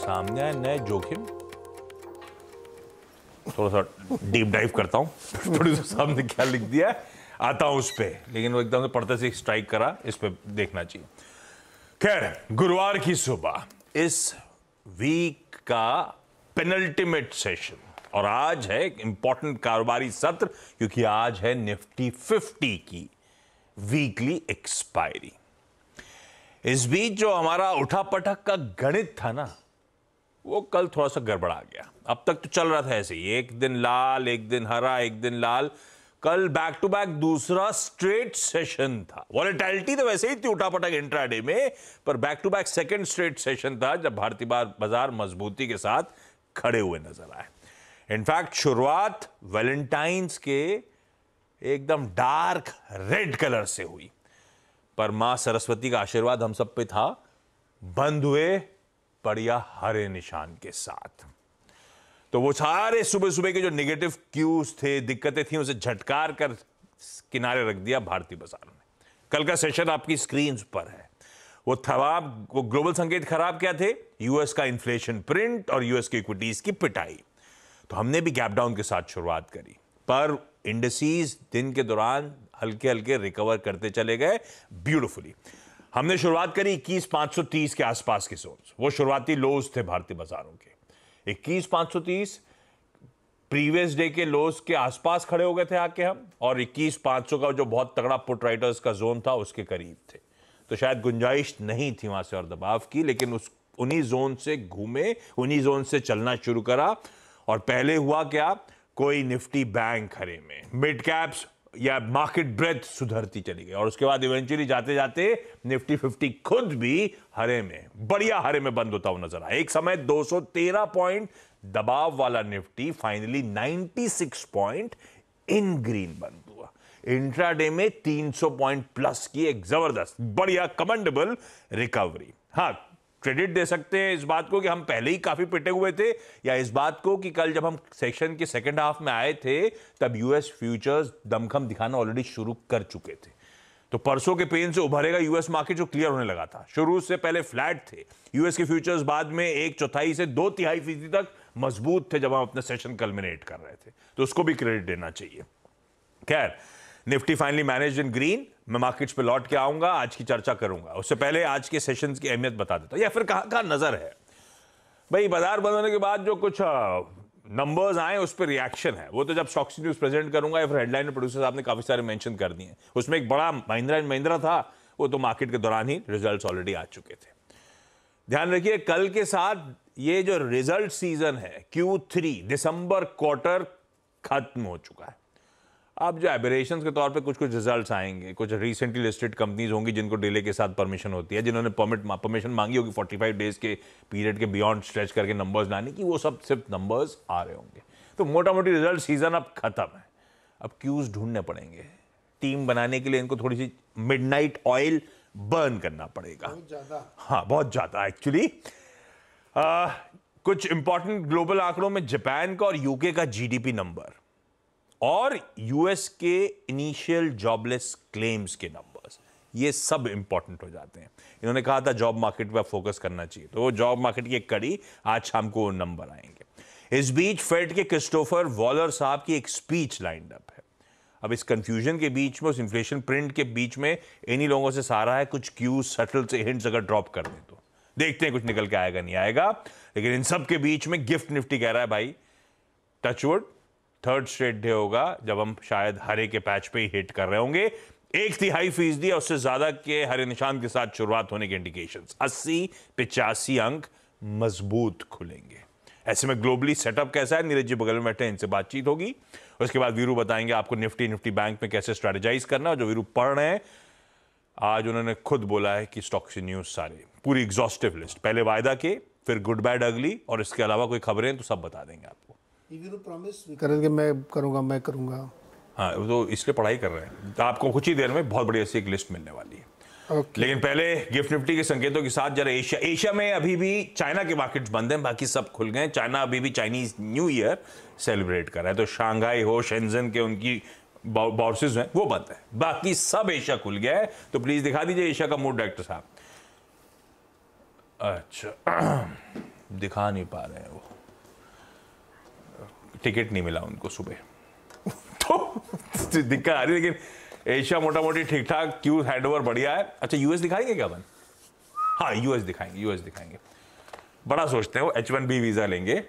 सामने आए नए जोखिम थोड़ा सा डीप डाइव करता हूँ थोड़ी सा सामने क्या लिख दिया आता हूँ उस पर लेकिन वो एकदम से पढ़ते से स्ट्राइक करा इस पर देखना चाहिए खैर गुरुवार की सुबह इस वीक का पेनल्टीमेट सेशन और आज है एक इंपॉर्टेंट कारोबारी सत्र क्योंकि आज है निफ्टी 50 की वीकली एक्सपायरी इस बीच जो हमारा उठापटक का गणित था ना वो कल थोड़ा सा गड़बड़ा गया अब तक तो चल रहा था ऐसे ही एक दिन लाल एक दिन हरा एक दिन लाल कल बैक टू बैक दूसरा स्ट्रेट सेशन था वॉलेटैलिटी तो वैसे ही थी उठापटक इंट्राडे में पर back to back second straight session था जब भारतीय बाजार मजबूती के साथ खड़े हुए नजर आए इनफैक्ट शुरुआत वैलेंटाइंस के एकदम डार्क रेड कलर से हुई पर मां सरस्वती का आशीर्वाद हम सब पे था बंद हुए बढ़िया हरे निशान के साथ तो वो सारे सुबह सुबह के जो नेगेटिव क्यूज थे दिक्कतें थी उसे झटकार कर किनारे रख दिया भारतीय बाजार में कल का सेशन आपकी स्क्रीन पर है वो थवाब वो ग्लोबल संकेत खराब क्या थे यूएस का इन्फ्लेशन प्रिंट और यूएस की इक्विटीज की पिटाई तो हमने भी गैप डाउन के साथ शुरुआत करी पर इंडस्ट्रीज दिन के दौरान हल्के हल्के रिकवर करते चले गए ब्यूटिफुली हमने शुरुआत करी इक्कीस पाँच सौ तीस के आसपास के जोन वो शुरुआती लोज थे भारतीय बाजारों के इक्कीस पाँच सौ तीस प्रीवियस डे के लोज के आसपास खड़े हो गए थे आके हम और इक्कीस पाँच सौ का जो बहुत तगड़ा पुट राइटर्स का जोन था उसके करीब थे तो शायद गुंजाइश नहीं थी वहां से और दबाव की लेकिन उस उन्हीं जोन से घूमे उन्हीं जोन से चलना शुरू करा और पहले हुआ क्या कोई निफ्टी बैंक खड़े में मिड कैप्स या मार्केट ब्रेथ सुधरती चली गई और उसके बाद इवेंचुअली जाते जाते निफ्टी फिफ्टी खुद भी हरे में बढ़िया हरे में बंद होता हुआ नजर आया एक समय 213 पॉइंट दबाव वाला Nifty finally 96 point in green बंद हुआ इंट्राडे में 300 पॉइंट प्लस की एक जबरदस्त बढ़िया कमेंडेबल रिकवरी हाँ क्रेडिट दे सकते हैं इस बात को कि हम पहले ही काफ़ी पिटे हुए थे या इस बात को कि कल जब हम सेशन के सेकेंड हाफ में आए थे तब यूएस फ्यूचर्स दमखम दिखाना ऑलरेडी शुरू कर चुके थे तो परसों के पेन से उभरेगा यूएस मार्केट जो क्लियर होने लगा था शुरू से पहले फ्लैट थे यूएस के फ्यूचर्स बाद में एक चौथाई से दो तिहाई फीसदी तक मजबूत थे जब हम अपने सेशन कलमिनेट कर रहे थे तो उसको भी क्रेडिट देना चाहिए खैर Nifty finally manage in green मैं मार्केट्स पे लौट के आऊंगा आज की चर्चा करूंगा उससे पहले आज के सेशंस की अहमियत बता देता हूँ या फिर कहाँ कहाँ नज़र है भाई बाजार बंद होने के बाद जो कुछ नंबर्स आए उस पर रिएक्शन है वो तो जब स्टॉक्स न्यूज़ प्रेजेंट करूंगा या फिर हेडलाइन में प्रोड्यूसर साहब ने काफ़ी सारे मैंशन कर दिए उसमें एक बड़ा महिंद्रा एंड महिंद्रा था वो तो मार्केट के दौरान ही रिजल्ट ऑलरेडी आ चुके थे ध्यान रखिए कल के साथ ये जो रिजल्ट सीजन है क्यू थ्री दिसंबर क्वार्टर खत्म हो चुका है अब जो एबरेशन के तौर पे कुछ कुछ रिजल्ट्स आएंगे कुछ रिसेंटली लिस्टेड कंपनीज होंगी जिनको डिले के साथ परमिशन होती है जिन्होंने परमिट परमिशन मांगी होगी 45 डेज के पीरियड के बियॉन्ड स्ट्रेच करके नंबर्स लाने की वो सब सिर्फ नंबर्स आ रहे होंगे तो मोटा मोटी रिजल्ट सीजन अब खत्म है अब क्यूज ढूंढने पड़ेंगे टीम बनाने के लिए इनको थोड़ी सी मिड ऑयल बर्न करना पड़ेगा हाँ बहुत ज़्यादा एक्चुअली कुछ इंपॉर्टेंट ग्लोबल आंकड़ों में जापान का और यूके का जीडीपी नंबर और यूएस के इनिशियल जॉबलेस क्लेम्स के नंबर्स ये सब इंपॉर्टेंट हो जाते हैं इन्होंने कहा था जॉब मार्केट पर फोकस करना चाहिए तो जॉब मार्केट की कड़ी आज शाम को नंबर आएंगे इस बीच फेड के क्रिस्टोफर वॉलर साहब की एक स्पीच लाइंड अप है अब इस कंफ्यूजन के बीच में उस इन्फ्लेशन प्रिंट के बीच में इन्हीं लोगों से सहारा है कुछ क्यूज सटल से हिंट्स अगर ड्रॉप कर दें तो देखते हैं कुछ निकल के आएगा नहीं आएगा लेकिन इन सब के बीच में गिफ्ट निफ्टी कह रहा है भाई टचवुड थर्ड स्ट्रेट डे होगा जब हम शायद हरे के पैच पे ही हिट कर रहे होंगे एक तिहाई फीसदी और उससे ज्यादा के हरे निशान के साथ शुरुआत होने के इंडिकेशन अस्सी पिचासी अंक मजबूत खुलेंगे ऐसे में ग्लोबली सेटअप कैसा है नीरज जी बगल में बैठे इनसे बातचीत होगी उसके बाद वीरू बताएंगे आपको निफ्टी निफ्टी बैंक में कैसे स्ट्रेटेजाइज करना जो वीरू पढ़ रहे हैं आज उन्होंने खुद बोला है कि स्टॉक्स न्यूज सारे पूरी एग्जॉस्टिव लिस्ट पहले वायदा के फिर गुड बैड अगली और इसके अलावा कोई खबरें तो सब बता देंगे आपको करेंगे मैं करूंगा मैं करूंगा हाँ तो इसलिए पढ़ाई कर रहे हैं तो आपको कुछ ही देर में बहुत बड़ी ऐसी एक लिस्ट मिलने वाली है Okay. लेकिन पहले गिफ्ट निफ्टी के संकेतों के साथ जरा एशिया एशिया में अभी भी चाइना के मार्केट्स बंद हैं बाकी सब खुल गए चाइना अभी भी चाइनीज न्यू ईयर सेलिब्रेट कर रहा है तो शांघाई हो शेंजन के उनकी बॉर्सेज हैं वो बंद है बाकी सब एशिया खुल गया है तो प्लीज दिखा दीजिए एशिया का मूड डायरेक्टर साहब अच्छा दिखा नहीं पा रहे हैं वो टिकट नहीं मिला उनको सुबह तो दिक्कत आ रही लेकिन एशिया मोटा मोटी ठीक ठाक क्यू हैंड ओवर बढ़िया है अच्छा यूएस दिखाएंगे क्या बन हाँ यूएस दिखाएंगे यूएस दिखाएंगे बड़ा सोचते हैं वो एच वन बी वीजा लेंगे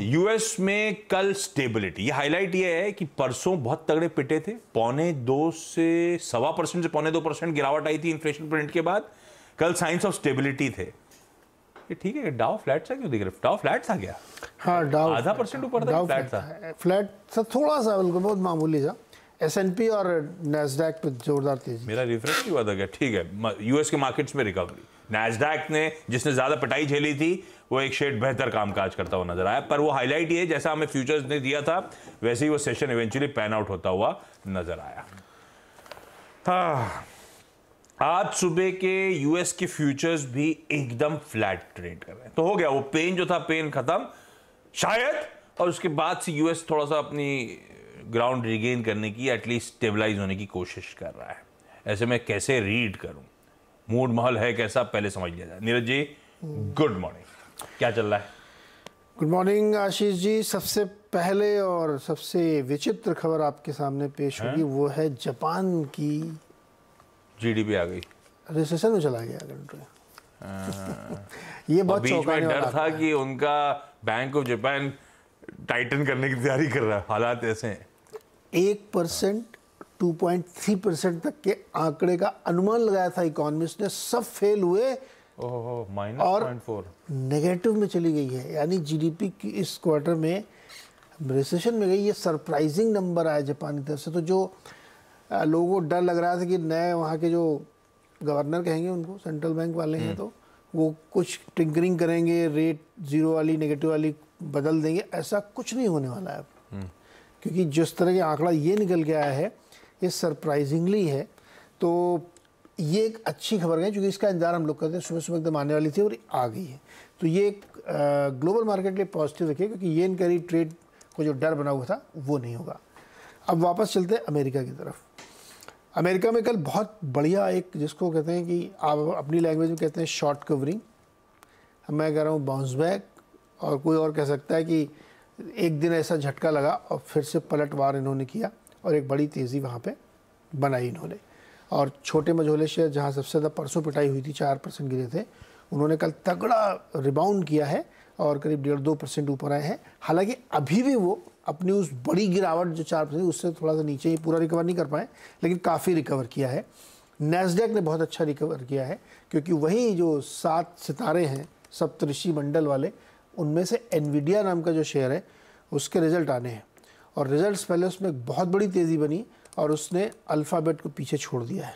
यूएस में कल स्टेबिलिटी ये हाईलाइट ये है कि परसों बहुत तगड़े पिटे थे पौने दो से सवा परसेंट से पौने दो परसेंट गिरावट आई थी इन्फ्लेशन प्रिंट के बाद कल साइंस ऑफ स्टेबिलिटी थे ये ठीक है डाव फ्लैट सा क्यों दिख रहा है डाव फ्लैट सा गया हाँ डाव आधा परसेंट ऊपर था फ्लैट सा फ्लैट सा थोड़ा सा बिल्कुल बहुत मामूली सा एस एन पी और नेस्डैक पे जोरदार थी मेरा रिफ्रेश भी हुआ था क्या ठीक है यूएस के मार्केट्स में रिकवरी नेस्डैक ने जिसने ज़्यादा पिटाई झेली थी वो एक शेड बेहतर कामकाज करता हुआ नजर आया पर वो हाईलाइट ये जैसा हमें फ्यूचर्स ने दिया था वैसे ही वो सेशन इवेंचुअली पैन आउट होता हुआ नजर आया हाँ आज सुबह के यूएस के फ्यूचर्स भी एकदम फ्लैट ट्रेड कर रहे हैं तो हो गया वो पेन जो था पेन खत्म शायद और उसके बाद से यूएस थोड़ा सा अपनी ग्राउंड रिगेन करने की एटलीस्ट स्टेबलाइज होने की कोशिश कर रहा है ऐसे में कैसे रीड करूं मूड माहौल है कैसा पहले समझ लिया जाए नीरज जी गुड मॉर्निंग क्या चल रहा है गुड मॉर्निंग आशीष जी सबसे पहले और सबसे विचित्र खबर आपके सामने पेश हाँ। होगी वो है जापान की जीडीपी आ गई रिसेशन में चला गया कंट्री हाँ। ये बहुत बीच में डर था था कि उनका बैंक ऑफ जापान टाइटन करने की तैयारी कर रहा है हालात ऐसे हैं एक percent two point three percent तक के आंकड़े का अनुमान लगाया था इकोनॉमिस्ट ने सब फेल हुए oh, और नेगेटिव में चली गई है यानी जीडीपी की इस क्वार्टर में रिसेशन में गई ये सरप्राइजिंग नंबर आया जापान की तरफ से तो जो लोगों को डर लग रहा था कि नए वहाँ के जो गवर्नर कहेंगे उनको सेंट्रल बैंक वाले हैं हम्म। तो वो कुछ टिंकरिंग करेंगे रेट जीरो वाली नेगेटिव वाली बदल देंगे ऐसा कुछ नहीं होने वाला है हम्म। क्योंकि जिस तरह के आंकड़ा ये निकल के आया है ये सरप्राइजिंगली है तो ये एक अच्छी खबर है क्योंकि इसका इंतजार हम लोग करते हैं सुबह सुबह एकदम आने वाली थी और आ गई है तो ये एक ग्लोबल मार्केट के लिए पॉजिटिव रखिए क्योंकि ये इनकरी ट्रेड को जो डर बना हुआ था वो नहीं होगा अब वापस चलते हैं अमेरिका की तरफ अमेरिका में कल बहुत बढ़िया एक जिसको कहते हैं कि आप अपनी लैंग्वेज में कहते हैं शॉर्ट कवरिंग मैं कह रहा हूँ बाउंस बैक और कोई और कह सकता है कि एक दिन ऐसा झटका लगा और फिर से पलटवार इन्होंने किया और एक बड़ी तेज़ी वहाँ पे बनाई इन्होंने और छोटे मझोले शेयर जहाँ सबसे ज़्यादा परसों पिटाई हुई थी चार परसेंट गिरे थे उन्होंने कल तगड़ा रिबाउंड किया है और करीब डेढ़ दो परसेंट ऊपर आए हैं हालांकि अभी भी वो अपनी उस बड़ी गिरावट जो चार परसेंट उससे थोड़ा सा नीचे ही पूरा रिकवर नहीं कर पाए लेकिन काफ़ी रिकवर किया है नेसडेक ने बहुत अच्छा रिकवर किया है क्योंकि वही जो सात सितारे हैं सप्तऋषि मंडल वाले उनमें से एनविडिया नाम का जो शेयर है उसके रिजल्ट आने हैं और रिजल्ट्स पहले उसमें बहुत बड़ी तेज़ी बनी और उसने अल्फ़ाबेट को पीछे छोड़ दिया है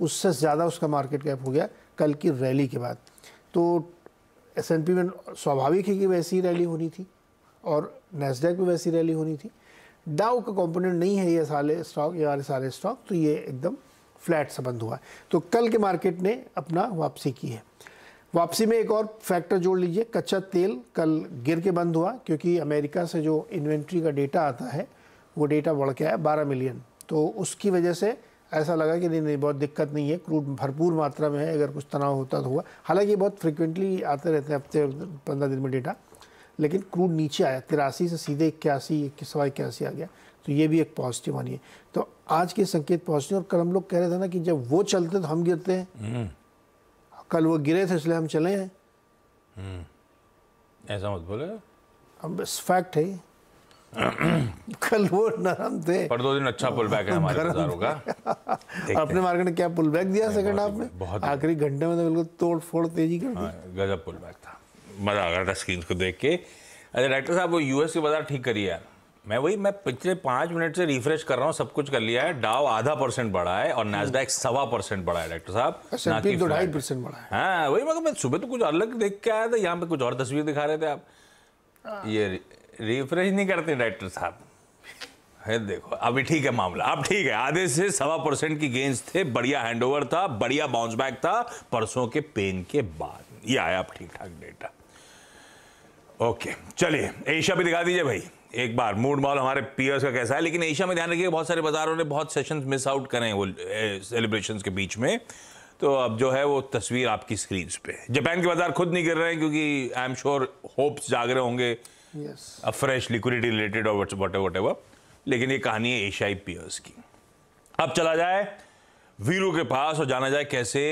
उससे ज़्यादा उसका मार्केट कैप हो गया कल की रैली के बाद तो एस एन पी में स्वाभाविक है कि वैसी रैली होनी थी और नेस्डेक में वैसी रैली होनी थी डाउ का कंपोनेंट नहीं है ये सारे स्टॉक ये सारे स्टॉक तो ये एकदम फ्लैट संबंध हुआ है तो कल के मार्केट ने अपना वापसी की है वापसी में एक और फैक्टर जोड़ लीजिए कच्चा तेल कल गिर के बंद हुआ क्योंकि अमेरिका से जो इन्वेंट्री का डेटा आता है वो डेटा बढ़ गया है बारह मिलियन तो उसकी वजह से ऐसा लगा कि नहीं नहीं बहुत दिक्कत नहीं है क्रूड भरपूर मात्रा में है अगर कुछ तनाव होता तो हुआ हालांकि बहुत फ्रिक्वेंटली आते रहते हैं हफ्ते पंद्रह दिन में डेटा लेकिन क्रूड नीचे आया तिरासी से सीधे इक्यासी सवा इक्यासी आ गया तो ये भी एक पॉजिटिव मानिए तो आज के संकेत पॉजिटिव और कल हम लोग कह रहे थे ना कि जब वो चलते तो हम गिरते हैं हम्म। कल वो गिरे थे इसलिए हम चले हैं हम्म। ऐसा मत बोले अब फैक्ट है कल वो नरम थे पर दो दिन अच्छा पुल बैक है हमारे बाजारों का अपने मार्केट ने क्या पुल बैक दिया सेकंड हाफ में आखिरी घंटे में तो बिल्कुल तोड़ फोड़ तेजी कर दी हाँ, गजब पुल बैक था मज़ा आ गया था स्क्रीन को देख के अरे डायरेक्टर साहब वो यूएस की बाजार ठीक करी है मैं वही मैं पिछले पांच मिनट से रिफ्रेश कर रहा हूँ सब कुछ कर लिया है डाव आधा परसेंट बढ़ा है और नेसडैक सवा परसेंट बढ़ा है डॉक्टर साहब अच्छा, तो ढाई परसेंट बढ़ा है हाँ वही मगर मैं सुबह तो कुछ अलग देख के आया था यहाँ पे कुछ और तस्वीर दिखा रहे थे आप हाँ। ये रिफ्रेश नहीं करते डायरेक्टर साहब है देखो अभी ठीक है मामला अब ठीक है आधे से सवा परसेंट की गेंस थे बढ़िया हैंडओवर था बढ़िया बाउंस बैक था परसों के पेन के बाद ये आया अब ठीक ठाक डेटा ओके चलिए एशिया भी दिखा दीजिए भाई एक बार मूड मॉल हमारे पीयर्स का कैसा है लेकिन एशिया में ध्यान रखिए बहुत सारे बाजारों ने बहुत सेशन मिस आउट करे हैं वो सेलिब्रेशन के बीच में तो अब जो है वो तस्वीर आपकी स्क्रीन पे जापान के बाजार खुद नहीं गिर रहे हैं क्योंकि आई एम श्योर होप्स जाग रहे होंगे फ्रेश लिक्विडिटी रिलेटेड और वट एवर लेकिन ये कहानी है एशियाई पियर्स की अब चला जाए वीरू के पास और जाना जाए कैसे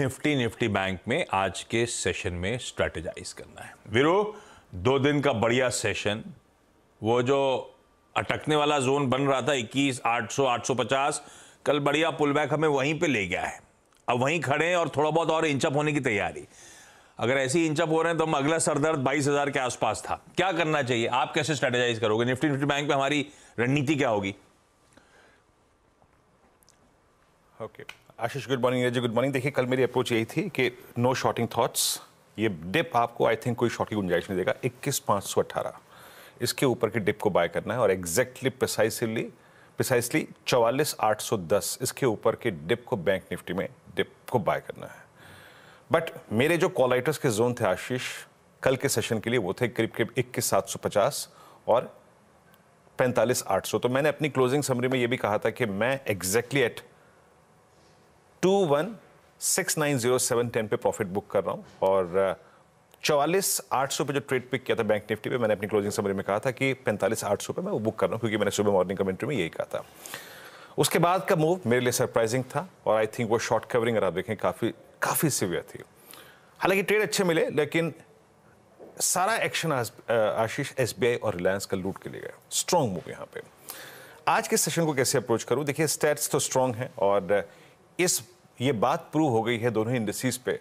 निफ्टी निफ्टी बैंक में आज के सेशन में स्ट्रेटेजाइज करना है वीरू दो दिन का बढ़िया सेशन वो जो अटकने वाला जोन बन रहा था 21 800 850 कल बढ़िया पुल हमें वहीं पे ले गया है अब वहीं खड़े हैं और थोड़ा बहुत और इंचअप होने की तैयारी अगर ऐसी इंचअप हो रहे हैं तो हम अगला सरदर्द बाईस हजार के आसपास था क्या करना चाहिए आप कैसे स्ट्रेटेजाइज करोगे निफ्टी निफ्टी बैंक में हमारी रणनीति क्या होगी okay Ashish good morning ji good morning देखिए कल मेरी अप्रोच यही थी कि नो शॉर्टिंग थॉट्स ये डिप आपको आई थिंक कोई शॉर्ट की गुंजाइश नहीं देगा इक्कीस पाँच सौ अट्ठारह इसके ऊपर की डिप को बाय करना है और एग्जैक्टली प्रिसाइसली प्रिसाइसली चवालीस आठ सौ दस इसके ऊपर के डिप को बैंक निफ्टी में डिप को बाय करना है बट मेरे जो कॉलाइटस के जोन थे आशीष कल के सेशन के लिए वो थे करीब करीब इक्कीस सात सौ पचास और पैंतालीस आठ सौ तो मैंने अपनी क्लोजिंग समरी में ये भी कहा था कि मैं exactly at two one six nine zero seven ten पे प्रॉफिट बुक कर रहा हूँ और uh, चवालीस आठ सौ पे जो ट्रेड पिक किया था बैंक निफ्टी पे मैंने अपनी क्लोजिंग समरी में कहा था कि पैंतालीस आठ सौ पे मैं वो बुक कर रहा हूँ क्योंकि मैंने सुबह मॉर्निंग कमेंट्री में यही कहा था उसके बाद का मूव मेरे लिए सरप्राइजिंग था और आई थिंक वो शॉर्ट कवरिंग अगर आप देखें काफ़ी काफ़ी सिवियर थी हालांकि ट्रेड अच्छे मिले लेकिन सारा एक्शन आशीष एस और रिलायंस का लूट के लिए गया स्ट्रॉन्ग मूव यहाँ पे आज के सेशन को कैसे अप्रोच करूँ देखिए स्टैट्स तो स्ट्रॉन्ग हैं और इस ये बात प्रूव हो गई है दोनों इंडस्ट्रीज़ पे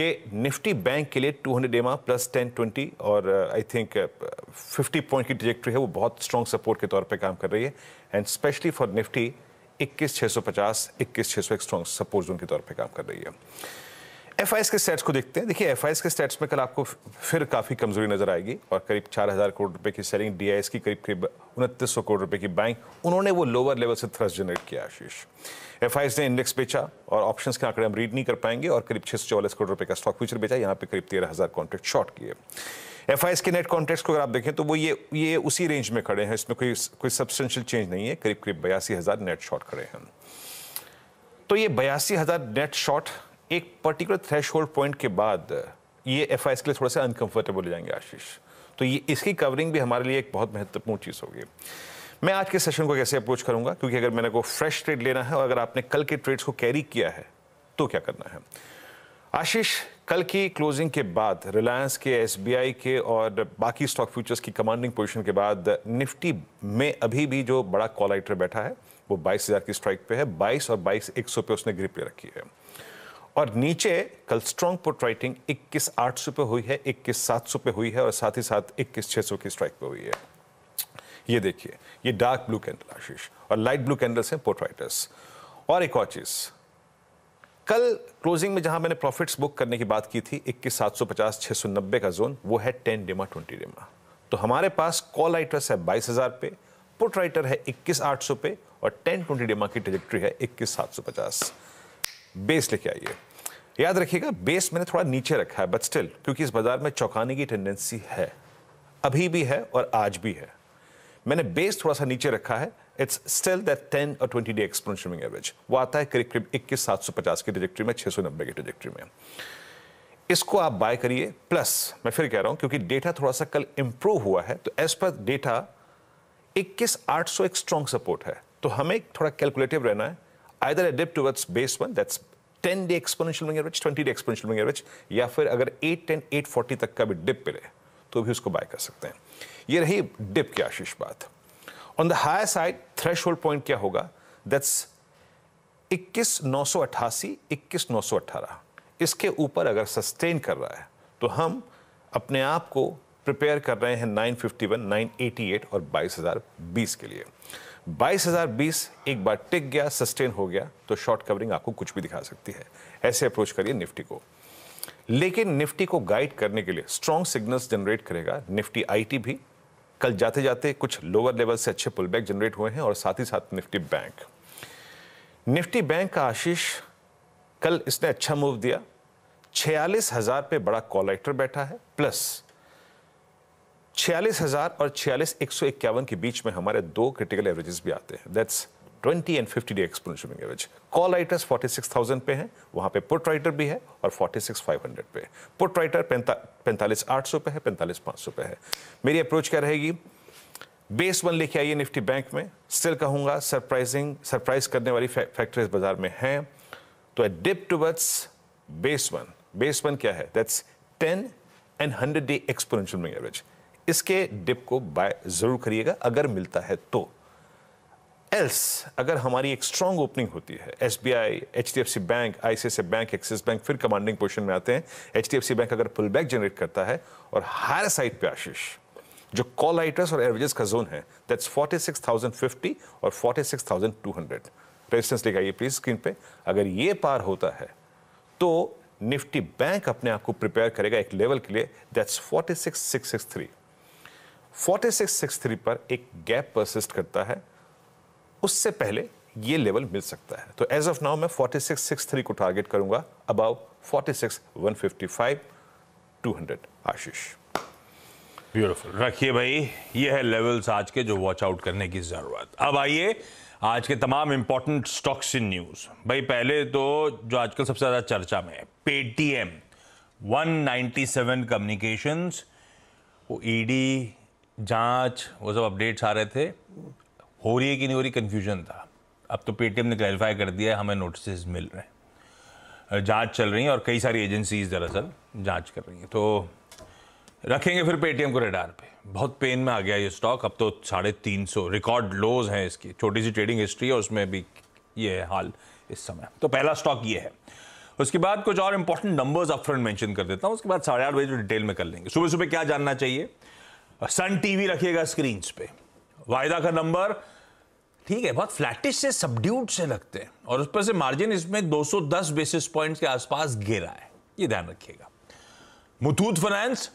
कि निफ्टी बैंक के लिए 200 हंड्रेड एम प्लस टेन ट्वेंटी और आई थिंक 50 पॉइंट की ट्रिजेक्ट्री है वो बहुत स्ट्रॉन्ग सपोर्ट के तौर पे काम कर रही है एंड स्पेशली फॉर निफ्टी इक्कीस छः सौ पचास इक्कीस छः सौ एक स्ट्रॉन्ग सपोर्ट जोन के तौर पर काम कर रही है एफ के स्टेट्स को देखते हैं देखिए एफ के स्टेट्स में कल आपको फिर काफ़ी कमजोरी नजर आएगी और करीब चार हज़ार करोड़ रुपए की सेलिंग डी की करीब करीब उनतीस सौ करोड़ रुपए की बैंक उन्होंने वो लोअर लेवल से थ्रस्ट जनरेट किया आशीष एफ ने इंडेक्स बेचा और ऑप्शन के आंकड़े हम रीड नहीं कर पाएंगे और करीब छः करोड़ रुपये का स्टॉक फ्यूचर बेचा यहाँ पर करीब तेरह हज़ार कॉन्ट्रैक्ट शॉर्ट किए एफ के नेट कॉन्ट्रैक्ट्स को अगर आप देखें तो वो ये ये उसी रेंज में खड़े हैं इसमें कोई कोई सब्सटेंशियल चेंज नहीं है करीब करीब बयासी हज़ार नेट शॉर्ट खड़े हैं तो ये बयासी हज़ार नेट शॉर्ट एक पर्टिकुलर थ्रेश पॉइंट के बाद ये एफ के लिए थोड़ा सा अनकंफर्टेबल हो जाएंगे आशीष तो ये इसकी कवरिंग भी हमारे लिए एक बहुत महत्वपूर्ण चीज़ होगी मैं आज के सेशन को कैसे अप्रोच करूंगा क्योंकि अगर मैंने को फ्रेश ट्रेड लेना है और अगर आपने कल के ट्रेड्स को कैरी किया है तो क्या करना है आशीष कल की क्लोजिंग के बाद रिलायंस के एस के और बाकी स्टॉक फ्यूचर्स की कमांडिंग पोजीशन के बाद निफ्टी में अभी भी जो बड़ा कॉल बैठा है वो बाईस की स्ट्राइक पे है बाईस और बाईस एक पे उसने ग्रिप ले रखी है और नीचे कल स्ट्रॉन्ग पुट राइटिंग इक्कीस आठ सौ पे हुई है इक्कीस सात सौ पे हुई है और साथ ही साथ इक्कीस छह सौ की स्ट्राइक पे हुई है ये देखिए ये डार्क ब्लू कैंडल आशीष और लाइट ब्लू कैंडल्स हैं पोर्ट राइटर्स और एक और चीज़ कल क्लोजिंग में जहां मैंने प्रॉफिट्स बुक करने की बात की थी इक्कीस सात सौ पचास छह सौ नब्बे का जोन वो है टेन डिमा ट्वेंटी डिमा तो हमारे पास कॉल राइटर्स है बाईस हज़ार पे पुट राइटर है इक्कीस आठ सौ पे और टेन ट्वेंटी डिमा की ट्रेजेक्ट्री है इक्कीस सात सौ पचास बेस लेके आइए याद रखिएगा बेस मैंने थोड़ा नीचे रखा है बट स्टिल क्योंकि इस बाज़ार में चौंकाने की टेंडेंसी है अभी भी है और आज भी है मैंने बेस थोड़ा सा नीचे रखा है इट्स स्टिल दैट टेन और twenty day exponential moving average वो आता है करीब करीब इक्कीस सात सौ पचास की डिजेक्ट्री में छः सौ नब्बे की डिजेक्ट्री में इसको आप बाय करिए प्लस मैं फिर कह रहा हूँ क्योंकि डेटा थोड़ा सा कल इम्प्रूव हुआ है तो एज पर डेटा इक्कीस आठ सौ एक स्ट्रॉन्ग सपोर्ट है तो हमें थोड़ा कैलकुलेटिव रहना है either dip towards base one that's 10 day exponential moving average 20 day exponential moving average या फिर अगर 810 840 तक का भी डिप मिले तो भी उसको बाय कर सकते हैं ये रही डिप की आशीष बात on the higher side thresh point क्या होगा दैट्स इक्कीस नौ सौ अट्ठासी इक्कीस नौ सौ अट्ठारह इसके ऊपर अगर सस्टेन कर रहा है तो हम अपने आप को प्रिपेयर कर रहे हैं 951, 988 और 22,020 के लिए बाईस एक बार टिक गया सस्टेन हो गया तो शॉर्ट कवरिंग आपको कुछ भी दिखा सकती है ऐसे अप्रोच करिए निफ्टी को लेकिन निफ्टी को गाइड करने के लिए स्ट्रॉन्ग सिग्नल्स जनरेट करेगा निफ्टी आईटी भी कल जाते जाते कुछ लोअर लेवल से अच्छे पुलबैक जनरेट हुए हैं और साथ ही साथ निफ्टी बैंक निफ्टी बैंक का आशीष कल इसने अच्छा मूव दिया छियालीस हज़ार पे बड़ा कॉलेक्टर बैठा है प्लस छियालीस हज़ार और छियालीस एक सौ इक्यावन के बीच में हमारे दो क्रिटिकल एवरेजेस भी आते हैं that's 20 and 50 day exponential moving average call writers 46,000 पे हैं वहां पे पुट राइटर भी है और 46,500 पे पुट राइटर 45800 पे है 45500 पे है मेरी अप्रोच क्या रहेगी बेस वन लेके आइए निफ्टी बैंक में स्टिल कहूंगा सरप्राइजिंग सरप्राइज करने वाली फै, फैक्ट्रीज बाजार में हैं तो dip towards base one base one क्या है that's 10 and 100 day exponential moving average इसके डिप को बाय ज़रूर करिएगा अगर मिलता है तो एल्स अगर हमारी एक स्ट्रांग ओपनिंग होती है S B I H D F C bank I C I C bank Axis Bank फिर कमांडिंग पोजिशन में आते हैं H D F C bank अगर पुल बैक जनरेट करता है और हायर साइड पे आशीष जो कॉल आइटर्स और एवरेजेस का जोन है that's forty six thousand fifty और forty six thousand two hundred resistance लिखाइए प्लीज स्क्रीन पे अगर ये पार होता है तो निफ्टी बैंक अपने आप को प्रिपेयर करेगा एक लेवल के लिए that's forty six six six three 4663 पर एक गैप परसिस्ट करता है उससे पहले ये लेवल मिल सकता है तो एज ऑफ नाउ मैं 4663 को टारगेट करूंगा अबाउ 46155 200 आशीष ब्यूटीफुल रखिए भाई ये है लेवल्स आज के जो वॉच आउट करने की ज़रूरत अब आइए आज के तमाम इंपॉर्टेंट स्टॉक्स इन न्यूज़ भाई पहले तो जो आजकल सबसे ज़्यादा चर्चा में है पेटीएम 197 कम्युनिकेशंस वो ईडी e जांच वो सब अपडेट्स आ रहे थे हो रही है कि नहीं हो रही कन्फ्यूजन था अब तो पेटीएम ने क्लैरिफाई कर दिया है हमें नोटिस मिल रहे हैं जाँच चल रही है और कई सारी एजेंसीज दरअसल जाँच कर रही हैं तो रखेंगे फिर पेटीएम को रेडार पे बहुत पेन में आ गया ये स्टॉक अब तो साढ़े तीन सौ रिकॉर्ड लोज हैं इसकी छोटी सी ट्रेडिंग हिस्ट्री है उसमें भी ये है हाल इस समय तो पहला स्टॉक ये है उसके बाद कुछ और इंपॉर्टेंट नंबर्स अपफ्रंट मेंशन कर देता हूँ उसके बाद साढ़े आठ बजे डिटेल में कर लेंगे सुबह सुबह क्या जानना चाहिए सन टीवी रखिएगा स्क्रीन पे वायदा का नंबर ठीक है बहुत फ्लैटिश से सबड्यूड से लगते हैं और उस पर से मार्जिन इसमें 210 बेसिस पॉइंट्स के आसपास गिरा है ये ध्यान रखिएगा मुथूत फाइनेंस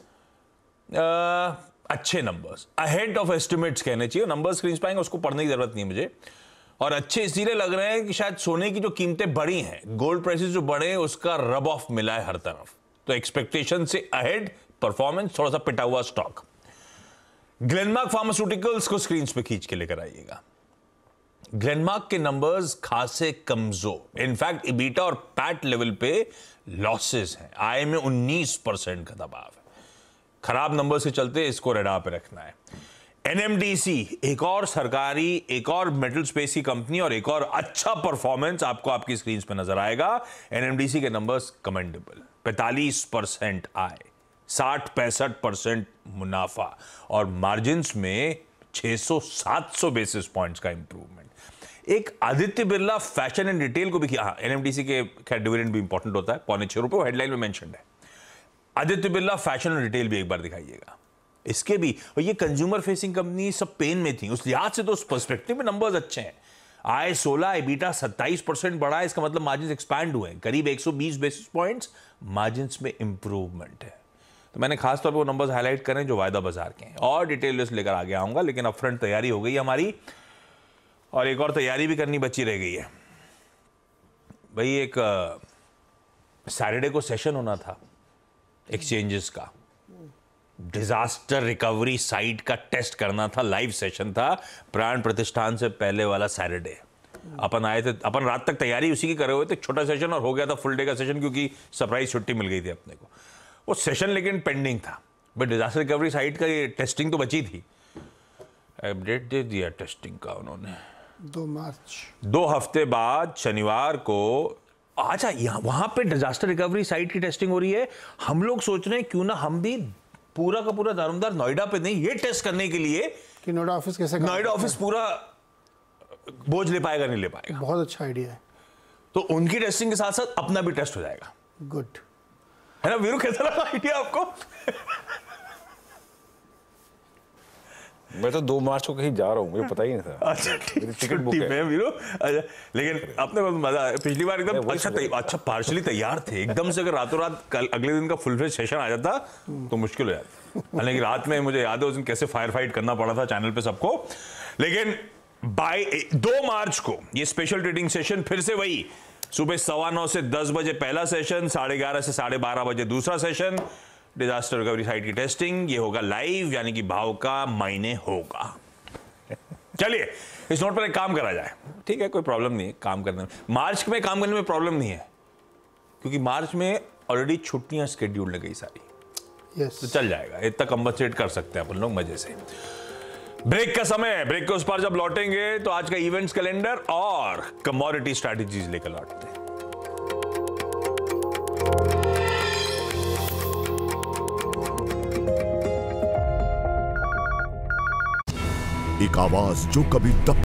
अच्छे नंबर्स अहेड ऑफ एस्टिमेट्स कहने चाहिए नंबर स्क्रीन पे आएंगे उसको पढ़ने की जरूरत नहीं मुझे और अच्छे इसीलिए लग रहे हैं कि शायद सोने की जो कीमतें बढ़ी हैं गोल्ड प्राइसेस जो बढ़े हैं उसका रब ऑफ मिला है हर तरफ तो एक्सपेक्टेशन से अहेड परफॉर्मेंस थोड़ा सा पिटा हुआ स्टॉक ग्लेनमार्क फार्मास्यूटिकल्स को स्क्रीन पे खींच के लेकर आइएगा ग्लेनमार्क के नंबर्स खासे कमजोर इनफैक्ट इबीटा और पैट लेवल पे लॉसेस हैं आय में 19 परसेंट का दबाव है खराब नंबर से चलते इसको रेडा पे रखना है एनएमडीसी एक और सरकारी एक और मेटल स्पेस की कंपनी और एक और अच्छा परफॉर्मेंस आपको आपकी स्क्रीन पे नजर आएगा एनएमडीसी के नंबर्स कमेंडेबल 45 परसेंट आय साठ पैंसठ परसेंट मुनाफा और मार्जिन्स में 600-700 बेसिस पॉइंट्स का इंप्रूवमेंट एक Aditya Birla fashion and retail को भी किया हाँ एनएमडीसी के खैर डिविडेंड भी इंपॉर्टेंट होता है पौने छः रुपये हेडलाइन में मैंशनड है Aditya Birla fashion and retail भी एक बार दिखाइएगा इसके भी और ये कंज्यूमर फेसिंग कंपनी सब पेन में थी उस लिहाज से तो उस परस्पेक्टिव में नंबर्स अच्छे हैं आय आई बीटा सत्ताईस परसेंट बढ़ा है इसका मतलब मार्जिन एक्सपैंड हुए हैं करीब बीस बेसिस पॉइंट्स मार्जिन में इंप्रूवमेंट है तो मैंने खास तौर पे वो नंबर्स हाईलाइट करें जो वायदा बाजार के हैं और डिटेल लिस्ट लेकर आगे आऊंगा लेकिन अब फ्रंट तैयारी हो गई हमारी और एक और तैयारी भी करनी बची रह गई है भाई एक सैटरडे को सेशन होना था एक्सचेंजेस का डिजास्टर रिकवरी साइट का टेस्ट करना था लाइव सेशन था प्राण प्रतिष्ठान से पहले वाला सैटरडे अपन आए थे अपन रात तक तैयारी उसी की करे हुए थे छोटा सेशन और हो गया था फुल डे का सेशन क्योंकि सरप्राइज छुट्टी मिल गई थी अपने को वो सेशन लेकिन पेंडिंग था बट डिजास्टर रिकवरी साइट का ये टेस्टिंग तो बची थी अपडेट दे दिया टेस्टिंग का उन्होंने दो मार्च दो हफ्ते बाद शनिवार को अच्छा यहाँ वहाँ पे डिजास्टर रिकवरी साइट की टेस्टिंग हो रही है हम लोग सोच रहे हैं क्यों ना हम भी पूरा का पूरा दारोमदार नोएडा पे नहीं ये टेस्ट करने के लिए कि नोएडा ऑफिस कैसे नोएडा ऑफिस पूरा बोझ ले पाएगा नहीं ले पाएगा बहुत अच्छा आइडिया है तो उनकी टेस्टिंग के साथ साथ अपना भी टेस्ट हो जाएगा गुड है ना वीरू कैसा लगा आइडिया आपको मैं तो दो मार्च को कहीं जा रहा हूँ मुझे पता ही नहीं था अच्छा टिकट बुक है वीरो अच्छा लेकिन आपने बहुत मजा पिछली बार एकदम अच्छा अच्छा पार्शली तैयार थे एकदम से अगर रातों रात कल अगले दिन का फुल फ्लेज सेशन आ जाता तो मुश्किल हो जाता हालांकि रात में मुझे याद है उस दिन कैसे फायर फाइट करना पड़ा था चैनल पे सबको लेकिन बाय दो मार्च को ये स्पेशल ट्रेडिंग सेशन फिर से वही सुबह सवा नौ से दस बजे पहला सेशन साढ़े ग्यारह से साढ़े बारह बजे दूसरा सेशन डिजास्टर रिकवरी साइट की टेस्टिंग ये होगा लाइव यानी कि भाव का मायने होगा चलिए इस नोट पर एक काम करा जाए ठीक है कोई प्रॉब्लम नहीं है काम करने में मार्च में काम करने में प्रॉब्लम नहीं है क्योंकि मार्च में ऑलरेडी छुट्टियां स्केड्यूल गई सारी yes. तो चल जाएगा इतना कंपनसेट कर सकते हैं अपन लोग मजे से ब्रेक का समय है ब्रेक के उस पर जब लौटेंगे तो आज का इवेंट्स कैलेंडर और कमोडिटी स्ट्रैटेजीज लेकर लौटते हैं एक आवाज जो कभी दब